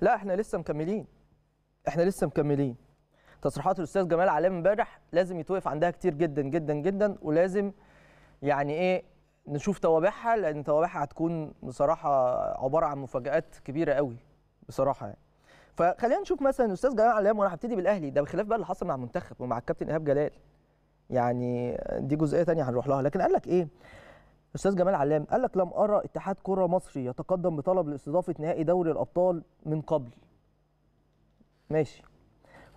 لا احنا لسه مكملين احنا لسه مكملين تصريحات الاستاذ جمال علام امبارح لازم يتوقف عندها كتير جدا جدا جدا ولازم يعني ايه نشوف توابعها لان توابعها هتكون بصراحه عباره عن مفاجات كبيره قوي بصراحه يعني فخلينا نشوف مثلا الاستاذ جمال علام وانا هبتدي بالاهلي ده بخلاف بقى اللي حصل مع المنتخب ومع الكابتن ايهاب جلال يعني دي جزئيه ثانيه هنروح لها لكن قال لك ايه استاذ جمال علام قال لك لم ارى اتحاد كره مصري يتقدم بطلب لاستضافه نهائي دوري الابطال من قبل ماشي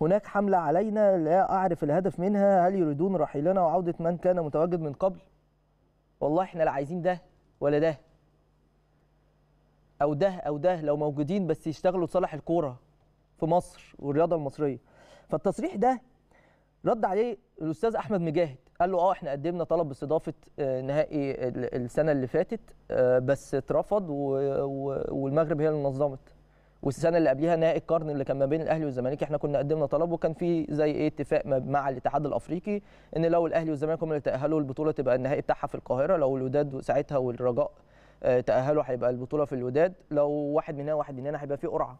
هناك حمله علينا لا اعرف الهدف منها هل يريدون رحيلنا وعوده من كان متواجد من قبل والله احنا لا عايزين ده ولا ده او ده او ده لو موجودين بس يشتغلوا لصالح الكوره في مصر والرياضه المصريه فالتصريح ده رد عليه الاستاذ احمد مجاهد قال له اه احنا قدمنا طلب باستضافه آه، نهائي السنه اللي فاتت آه، بس اترفض والمغرب هي اللي نظمت والسنه اللي قبليها نهائي القرن اللي كان ما بين الاهلي والزمالك احنا كنا قدمنا طلب وكان في زي ايه اتفاق مع الاتحاد الافريقي ان لو الاهلي والزمالك هم اللي تاهلوا البطوله تبقى النهائي بتاعها في القاهره لو الوداد ساعتها والرجاء آه، تاهلوا هيبقى البطوله في الوداد لو واحد من هنا واحد هنا هيبقى في قرعه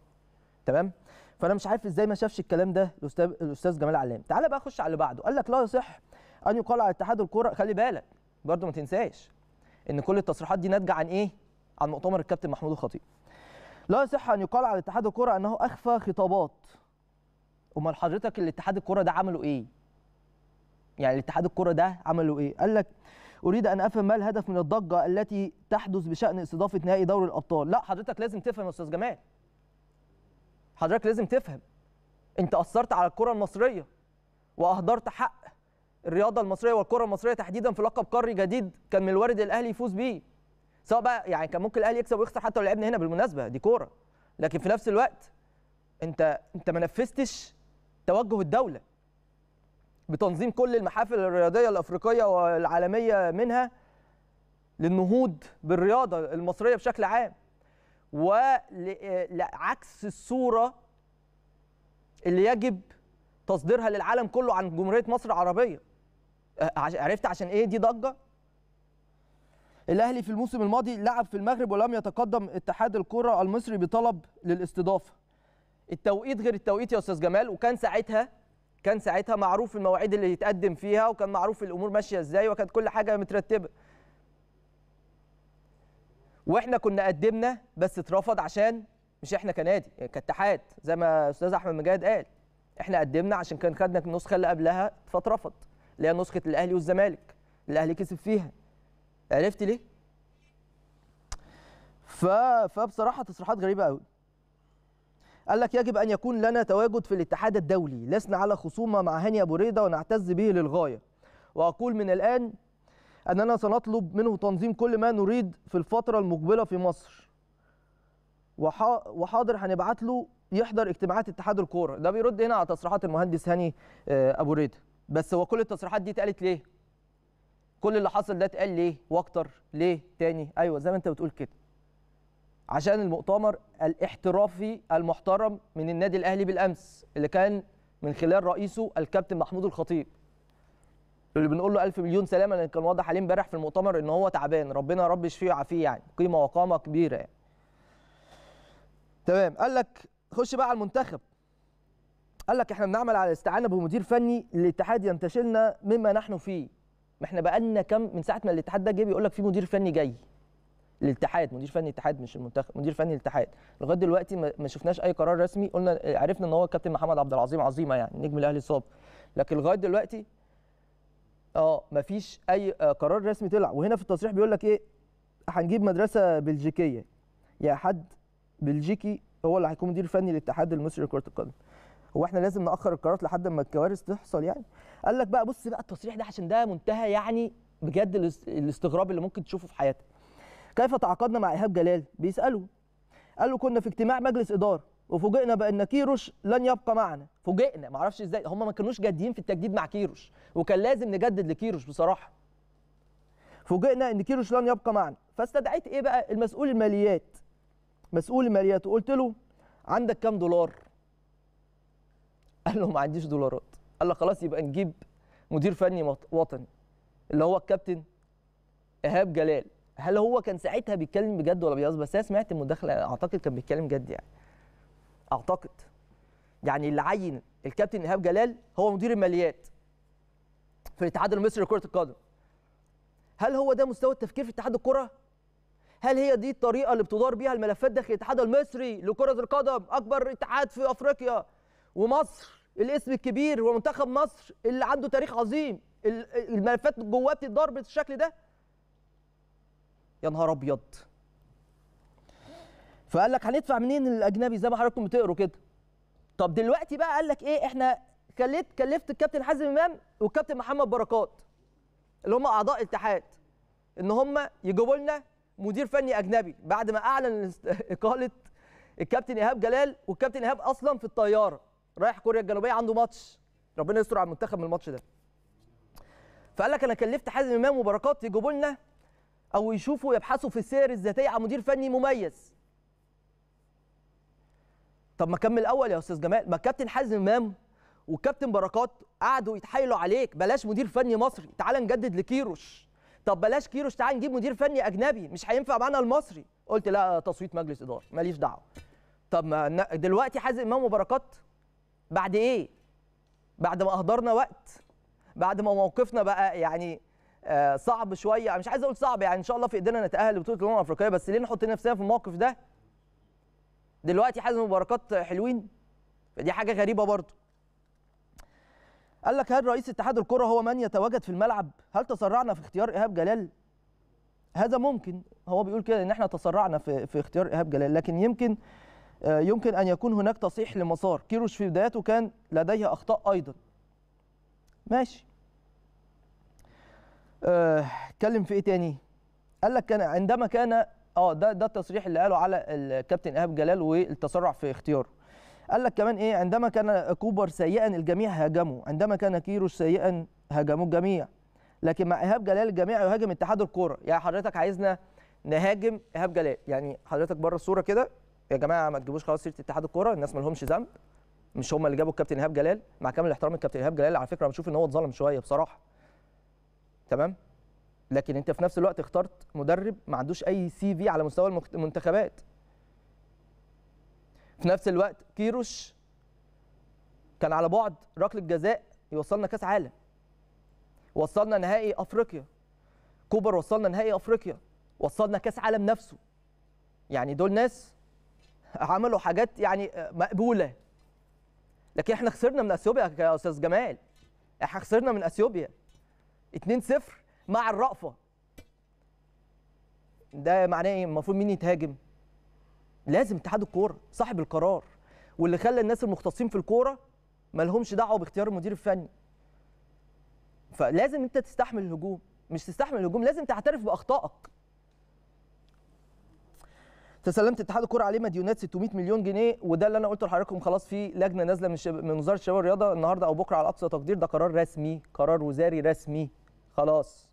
تمام فانا مش عارف ازاي ما شافش الكلام ده الاستاذ الاستاذ جمال علام تعالى بقى اخش على اللي بعده قال لك لا يصح ان يقال على اتحاد الكره خلي بالك برضه ما تنساش ان كل التصريحات دي ناتجه عن ايه؟ عن مؤتمر الكابتن محمود الخطيب. لا يصح ان يقال على اتحاد الكره انه اخفى خطابات. امال حضرتك الاتحاد الكره ده عمله ايه؟ يعني الاتحاد الكره ده عمله ايه؟ قال لك اريد ان افهم ما الهدف من الضجه التي تحدث بشان استضافه نهائي دوري الابطال. لا حضرتك لازم تفهم يا استاذ جمال. حضرتك لازم تفهم. انت اثرت على الكره المصريه واهدرت حق الرياضه المصريه والكره المصريه تحديدا في لقب قاري جديد كان من الوارد الاهلي يفوز بيه سواء بقى يعني كان ممكن الاهلي يكسب ويخسر حتى لو لعبنا هنا بالمناسبه دي كوره لكن في نفس الوقت انت انت ما نفذتش توجه الدوله بتنظيم كل المحافل الرياضيه الافريقيه والعالميه منها للنهوض بالرياضه المصريه بشكل عام وعكس الصوره اللي يجب تصديرها للعالم كله عن جمهوريه مصر العربيه أه، عرفت عشان ايه دي ضجه الاهلي في الموسم الماضي لعب في المغرب ولم يتقدم اتحاد الكره المصري بطلب للاستضافه التوقيت غير التوقيت يا استاذ جمال وكان ساعتها كان ساعتها معروف المواعيد اللي يتقدم فيها وكان معروف الامور ماشيه ازاي وكانت كل حاجه مترتبه واحنا كنا قدمنا بس اترفض عشان مش احنا كنادي يعني كاتحاد زي ما استاذ احمد مجاهد قال احنا قدمنا عشان كان خدنا النسخه اللي قبلها فاترفض اللي هي نسخه الاهلي والزمالك الاهلي كسب فيها عرفت ليه ف... فبصراحه تصريحات غريبه قوي قال لك يجب ان يكون لنا تواجد في الاتحاد الدولي لسنا على خصومه مع هاني ابو ريده ونعتز به للغايه واقول من الان اننا سنطلب منه تنظيم كل ما نريد في الفتره المقبله في مصر وحاضر هنبعت له يحضر اجتماعات اتحاد الكوره ده بيرد هنا على تصريحات المهندس هاني آه، ابو ريده بس هو كل التصريحات دي اتقالت ليه؟ كل اللي حصل ده اتقال ليه؟ واكتر ليه؟ تاني ايوه زي ما انت بتقول كده. عشان المؤتمر الاحترافي المحترم من النادي الاهلي بالامس اللي كان من خلال رئيسه الكابتن محمود الخطيب. اللي بنقول له الف مليون سلامه لان كان واضح عليه امبارح في المؤتمر ان هو تعبان ربنا يا رب يشفيه ويعافيه يعني قيمه وقامه كبيره يعني. تمام قال لك خش بقى على المنتخب قال لك احنا بنعمل على الاستعانه بمدير فني للاتحاد ينتشلنا مما نحن فيه ما احنا بقالنا كم من ساعه ما الاتحاد ده جه بيقول لك في مدير فني جاي للاتحاد مدير فني الاتحاد مش المنتخب مدير فني الاتحاد لغايه دلوقتي ما شفناش اي قرار رسمي قلنا عرفنا ان هو الكابتن محمد عبد العظيم عظيمه يعني نجم الاهلي اتصاب لكن لغايه دلوقتي اه ما فيش اي آه، قرار رسمي طلع وهنا في التصريح بيقول لك ايه هنجيب مدرسه بلجيكيه يا حد بلجيكي هو اللي هيكون مدير فني للاتحاد المصري لكره القدم هو احنا لازم ناخر القرارات لحد ما الكوارث تحصل يعني قال لك بقى بص بقى التصريح ده عشان ده منتهى يعني بجد الاستغراب اللي ممكن تشوفه في حياتك كيف تعاقدنا مع ايهاب جلال بيساله قال له كنا في اجتماع مجلس اداره وفوجئنا بان كيروش لن يبقى معنا فوجئنا ما اعرفش ازاي هم ما كانوش جادين في التجديد مع كيروش وكان لازم نجدد لكيروش بصراحه فوجئنا ان كيروش لن يبقى معنا فاستدعيت ايه بقى المسؤول الماليات مسؤول الماليات وقلت له عندك كام دولار قال له ما عنديش دولارات قال له خلاص يبقى نجيب مدير فني وطني اللي هو الكابتن ايهاب جلال هل هو كان ساعتها بيتكلم بجد ولا بيهزر بس انا سمعت المداخله اعتقد كان بيتكلم جد يعني اعتقد يعني اللي عين الكابتن ايهاب جلال هو مدير الماليات في الاتحاد المصري لكره القدم هل هو ده مستوى التفكير في اتحاد الكره هل هي دي الطريقه اللي بتدار بيها الملفات داخل الاتحاد المصري لكره القدم اكبر اتحاد في افريقيا ومصر الاسم الكبير ومنتخب مصر اللي عنده تاريخ عظيم الملفات جواه بتتدار بالشكل ده يا نهار ابيض فقال لك هندفع منين الاجنبي زي ما حضراتكم بتقروا كده طب دلوقتي بقى قال لك ايه احنا كلفت كلفت الكابتن حازم امام والكابتن محمد بركات اللي هم اعضاء الاتحاد ان هم يجيبوا لنا مدير فني اجنبي بعد ما اعلن اقاله الكابتن ايهاب جلال والكابتن ايهاب اصلا في الطياره رايح كوريا الجنوبيه عنده ماتش ربنا يستر على المنتخب من الماتش ده فقال لك انا كلفت حازم امام وبركات يجيبوا لنا او يشوفوا يبحثوا في السير الذاتيه على مدير فني مميز طب ما كمل الاول يا استاذ جمال ما كابتن حازم امام والكابتن بركات قعدوا يتحايلوا عليك بلاش مدير فني مصري تعال نجدد لكيروش طب بلاش كيروش تعال نجيب مدير فني اجنبي مش هينفع معانا المصري قلت لا تصويت مجلس اداره ماليش دعوه طب ما دلوقتي حازم امام وبركات بعد ايه بعد ما اهدرنا وقت بعد ما موقفنا بقى يعني آه، صعب شويه مش عايز اقول صعب يعني ان شاء الله في ايدينا نتاهل لبطوله الامم الافريقيه بس ليه نحط نفسنا في الموقف ده دلوقتي حازم مباركات حلوين فدي حاجه غريبه برضه قال لك هل رئيس اتحاد الكره هو من يتواجد في الملعب هل تسرعنا في اختيار ايهاب جلال هذا ممكن هو بيقول كده ان احنا تسرعنا في في اختيار ايهاب جلال لكن يمكن آه، يمكن ان يكون هناك تصحيح لمسار كيروش في بداياته كان لديه اخطاء ايضا ماشي آه، اتكلم في ايه تاني قال لك كان عندما كان اه ده ده التصريح اللي قاله على الكابتن ايهاب جلال والتسرع في اختياره قال لك كمان ايه عندما كان كوبر سيئا الجميع هاجمه عندما كان كيروش سيئا هاجموا الجميع لكن مع ايهاب جلال الجميع يهاجم اتحاد الكوره يعني حضرتك عايزنا نهاجم ايهاب جلال يعني حضرتك بره الصوره كده يا جماعه ما تجيبوش خلاص سيره اتحاد الكوره الناس ما لهمش ذنب مش هم اللي جابوا الكابتن ايهاب جلال مع كامل احترام الكابتن ايهاب جلال على فكره بشوف ان هو اتظلم شويه بصراحه تمام لكن انت في نفس الوقت اخترت مدرب ما عندوش اي سي في على مستوى المنتخبات في نفس الوقت كيروش كان على بعد ركله جزاء يوصلنا كاس عالم وصلنا نهائي افريقيا كوبر وصلنا نهائي افريقيا وصلنا كاس عالم نفسه يعني دول ناس عملوا حاجات يعني آه، مقبوله لكن احنا خسرنا من اثيوبيا يا استاذ جمال احنا خسرنا من اثيوبيا 2-0 مع الرأفة ده معناه ايه المفروض مين يتهاجم لازم اتحاد الكوره صاحب القرار واللي خلى الناس المختصين في الكوره ما لهمش دعوه باختيار المدير الفني فلازم انت تستحمل الهجوم مش تستحمل الهجوم لازم تعترف باخطائك تسلمت اتحاد الكوره عليه مديونات 600 مليون جنيه وده اللي انا قلته لحضراتكم خلاص في لجنه نازله من, شب... من وزاره الشباب والرياضه النهارده او بكره على اقصى تقدير ده قرار رسمي قرار وزاري رسمي خلاص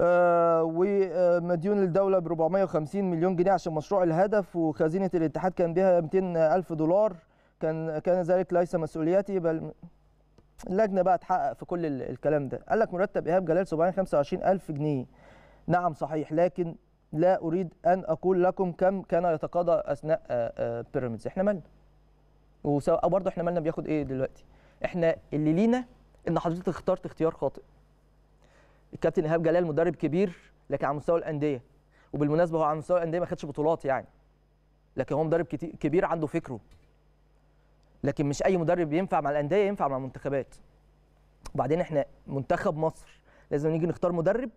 آه ومديون الدوله ب 450 مليون جنيه عشان مشروع الهدف وخزينه الاتحاد كان بها 200 الف دولار كان كان ذلك ليس مسؤوليتي بل اللجنه بقى تحقق في كل الكلام ده قال لك مرتب ايهاب جلال 725 الف جنيه نعم صحيح لكن لا اريد ان اقول لكم كم كان يتقاضى اثناء بيراميدز آه، آه، احنا مالنا وسواء برضه احنا مالنا بياخد ايه دلوقتي احنا اللي لينا ان حضرتك اخترت اختيار خاطئ الكابتن ايهاب جلال مدرب كبير لكن على مستوى الانديه وبالمناسبه هو على مستوى الانديه ما خدش بطولات يعني لكن هو مدرب كبير عنده فكره لكن مش اي مدرب ينفع مع الانديه ينفع مع المنتخبات وبعدين احنا منتخب مصر لازم نيجي نختار مدرب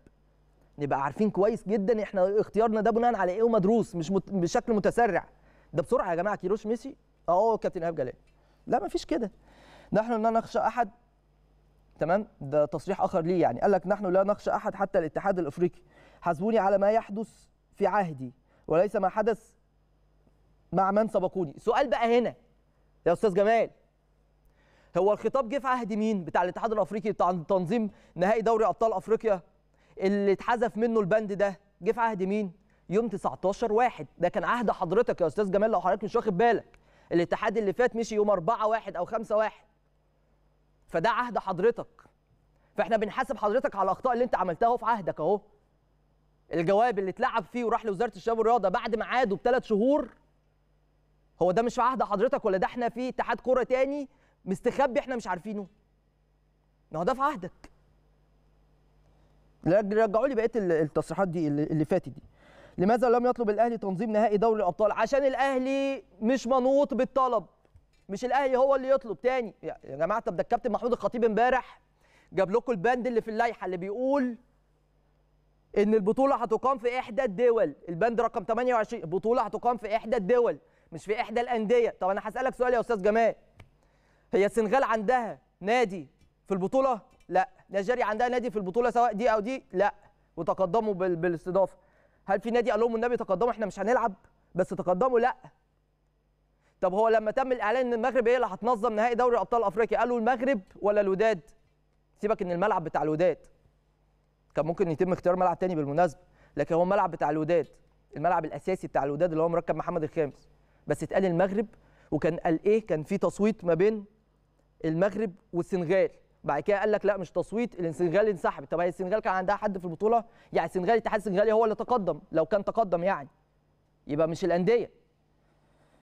نبقى عارفين كويس جدا احنا اختيارنا ده بناء على ايه ومدروس مش مت... بشكل متسرع ده بسرعه يا جماعه كيروش ميسي اه كابتن ايهاب جلال لا مفيش كده نحن لا نخشى احد تمام ده تصريح اخر ليه يعني قال لك نحن لا نخشى احد حتى الاتحاد الافريقي حاسبوني على ما يحدث في عهدي وليس ما حدث مع من سبقوني سؤال بقى هنا يا استاذ جمال هو الخطاب جه في عهد مين بتاع الاتحاد الافريقي بتاع تنظيم نهائي دوري ابطال افريقيا اللي اتحذف منه البند ده جه في عهد مين؟ يوم 19 واحد ده كان عهد حضرتك يا استاذ جمال لو حضرتك مش واخد بالك الاتحاد اللي فات مشي يوم 4 واحد او 5 واحد فده عهد حضرتك فاحنا بنحاسب حضرتك على الاخطاء اللي انت عملتها في عهدك اهو الجواب اللي اتلعب فيه وراح لوزاره الشباب والرياضه بعد ميعاده بثلاث شهور هو ده مش عهد حضرتك ولا ده احنا في اتحاد كوره تاني مستخبي احنا مش عارفينه ما هو ده في عهدك رجعوا لي بقيه التصريحات دي اللي فاتت دي لماذا لم يطلب الاهلي تنظيم نهائي دوري الابطال عشان الاهلي مش منوط بالطلب مش الاهلي هو اللي يطلب تاني يا جماعه طب ده الكابتن محمود الخطيب امبارح جاب لكم البند اللي في اللائحه اللي بيقول ان البطوله هتقام في احدى الدول البند رقم 28 البطوله هتقام في احدى الدول مش في احدى الانديه طب انا هسالك سؤال يا استاذ جمال هي السنغال عندها نادي في البطوله لا نيجيريا عندها نادي في البطوله سواء دي او دي لا وتقدموا بالاستضافه هل في نادي قال لهم النبي تقدموا احنا مش هنلعب بس تقدموا لا طب هو لما تم الاعلان ان المغرب هي اللي هتنظم نهائي دوري ابطال افريقيا قالوا المغرب ولا الوداد سيبك ان الملعب بتاع الوداد كان ممكن يتم اختيار ملعب تاني بالمناسبه لكن هو الملعب بتاع الوداد الملعب الاساسي بتاع الوداد اللي هو مركب محمد الخامس بس اتقال المغرب وكان قال ايه كان في تصويت ما بين المغرب والسنغال بعد كده قال لك لا مش تصويت السنغال انسحبت طب هي السنغال كان عندها حد في البطوله يعني السنغال الاتحاد السنغالي هو اللي تقدم لو كان تقدم يعني يبقى مش الانديه